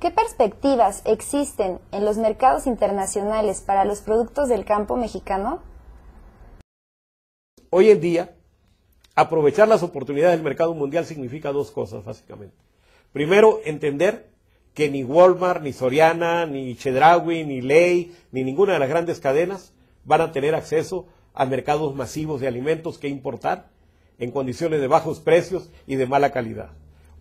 ¿Qué perspectivas existen en los mercados internacionales para los productos del campo mexicano? Hoy en día, aprovechar las oportunidades del mercado mundial significa dos cosas, básicamente. Primero, entender que ni Walmart, ni Soriana, ni Chedraui, ni Ley, ni ninguna de las grandes cadenas van a tener acceso a mercados masivos de alimentos que importar en condiciones de bajos precios y de mala calidad.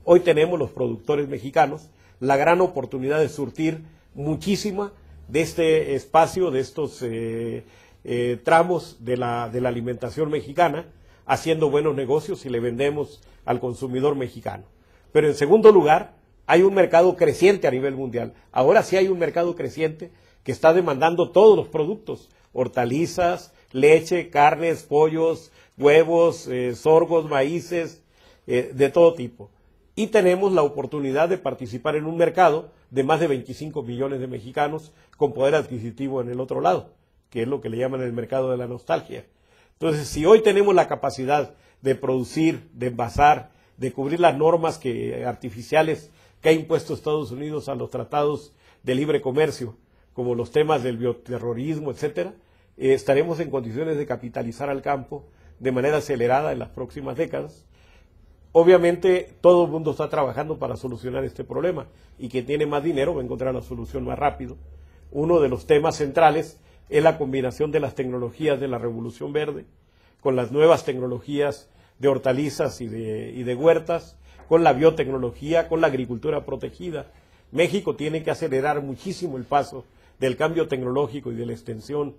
Hoy tenemos los productores mexicanos la gran oportunidad de surtir muchísima de este espacio, de estos eh, eh, tramos de la, alimentación mexicana, haciendo buenos negocios y le vendemos al consumidor mexicano. Pero en segundo lugar, hay un mercado creciente a nivel mundial. Ahora sí hay un mercado creciente que está demandando todos los productos, hortalizas, leche, carnes, pollos, huevos, eh, sorgos, maíces, de todo tipo y tenemos la oportunidad de participar en un mercado de más de 25 millones de mexicanos con poder adquisitivo en el otro lado, que es lo que le llaman el mercado de la nostalgia. Entonces, si hoy tenemos la capacidad de producir, de envasar, de cubrir las normas que, artificiales que ha impuesto Estados Unidos a los tratados de libre comercio, como los temas del bioterrorismo, etcétera, eh, estaremos en condiciones de capitalizar al campo de manera acelerada en las próximas décadas Obviamente todo el mundo está trabajando para solucionar este problema y quien tiene más dinero va a encontrar la solución más rápido. Uno de los temas centrales es la combinación de las tecnologías de la revolución verde con las nuevas tecnologías de hortalizas y de, de huertas, con la biotecnología, con la agricultura protegida. México tiene que acelerar muchísimo el paso del cambio tecnológico y de la extensión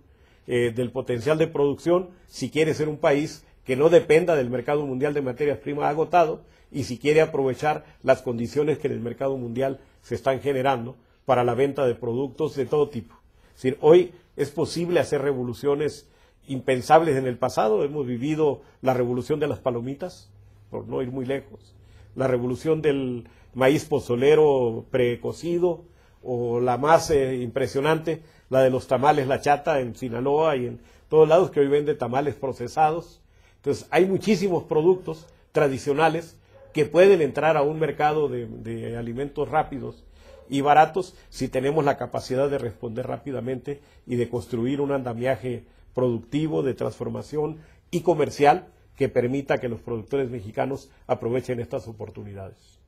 eh, del potencial de producción si quiere ser un país que no dependa del mercado mundial de materias primas agotado y si quiere aprovechar las condiciones que en el mercado mundial se están generando para la venta de productos de todo tipo. Es decir, hoy es posible hacer revoluciones impensables en el pasado. Hemos vivido la revolución de las palomitas, por no ir muy lejos, la revolución del maíz pozolero precocido, o la más eh, impresionante, la de los tamales, la chata en Sinaloa y en todos lados, que hoy vende tamales procesados entonces, hay muchísimos productos tradicionales que pueden entrar a un mercado de, de alimentos rápidos y baratos si tenemos la capacidad de responder rápidamente y de construir un andamiaje productivo, de transformación y comercial que permita que los productores mexicanos aprovechen estas oportunidades.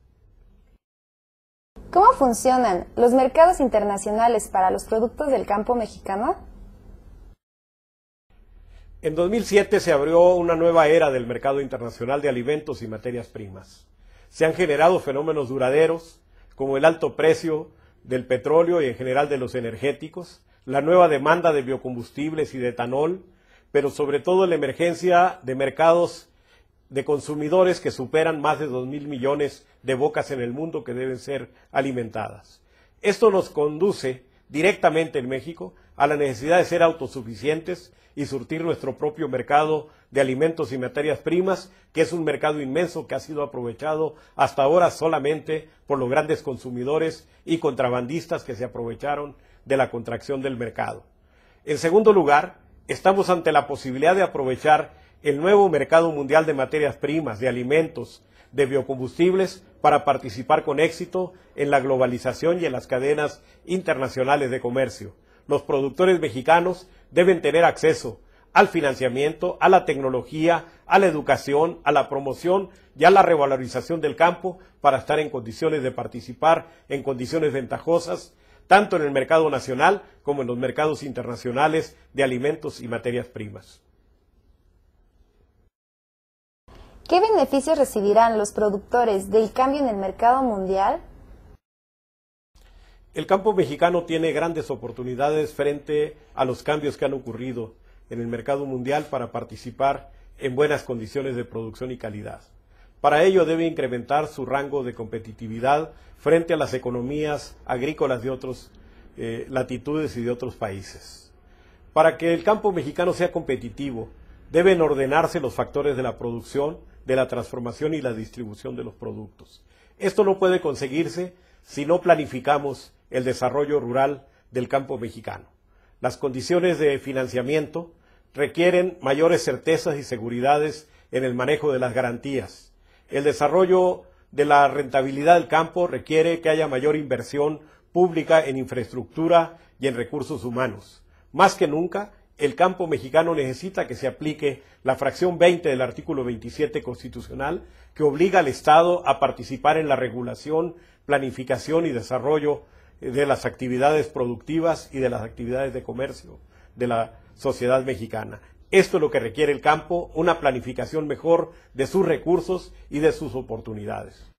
¿Cómo funcionan los mercados internacionales para los productos del campo mexicano? En 2007 se abrió una nueva era del mercado internacional de alimentos y materias primas. Se han generado fenómenos duraderos, como el alto precio del petróleo y en general de los energéticos, la nueva demanda de biocombustibles y de etanol, pero sobre todo la emergencia de mercados de consumidores que superan más de dos mil millones de bocas en el mundo que deben ser alimentadas. Esto nos conduce directamente en México a la necesidad de ser autosuficientes y surtir nuestro propio mercado de alimentos y materias primas, que es un mercado inmenso que ha sido aprovechado hasta ahora solamente por los grandes consumidores y contrabandistas que se aprovecharon de la contracción del mercado. En segundo lugar, estamos ante la posibilidad de aprovechar el nuevo mercado mundial de materias primas, de alimentos, de biocombustibles para participar con éxito en la globalización y en las cadenas internacionales de comercio. Los productores mexicanos deben tener acceso al financiamiento, a la tecnología, a la educación, a la promoción y a la revalorización del campo para estar en condiciones de participar en condiciones ventajosas tanto en el mercado nacional como en los mercados internacionales de alimentos y materias primas. ¿Qué beneficios recibirán los productores del cambio en el mercado mundial? El campo mexicano tiene grandes oportunidades frente a los cambios que han ocurrido en el mercado mundial para participar en buenas condiciones de producción y calidad. Para ello debe incrementar su rango de competitividad frente a las economías agrícolas de otras eh, latitudes y de otros países. Para que el campo mexicano sea competitivo deben ordenarse los factores de la producción, de la transformación y la distribución de los productos. Esto no puede conseguirse si no planificamos el desarrollo rural del campo mexicano. Las condiciones de financiamiento requieren mayores certezas y seguridades en el manejo de las garantías. El desarrollo de la rentabilidad del campo requiere que haya mayor inversión pública en infraestructura y en recursos humanos. Más que nunca, el campo mexicano necesita que se aplique la fracción 20 del artículo 27 constitucional que obliga al Estado a participar en la regulación, planificación y desarrollo eh, de las actividades productivas y de las actividades de comercio de la sociedad mexicana. Esto es lo que requiere el campo, una planificación mejor de sus recursos y de sus oportunidades.